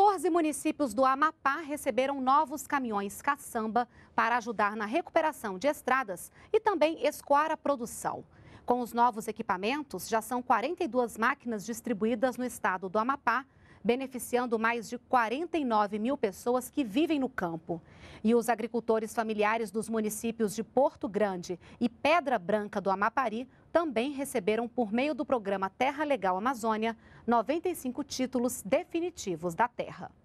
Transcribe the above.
14 municípios do Amapá receberam novos caminhões caçamba para ajudar na recuperação de estradas e também escoar a produção. Com os novos equipamentos, já são 42 máquinas distribuídas no estado do Amapá beneficiando mais de 49 mil pessoas que vivem no campo. E os agricultores familiares dos municípios de Porto Grande e Pedra Branca do Amapari também receberam, por meio do programa Terra Legal Amazônia, 95 títulos definitivos da terra.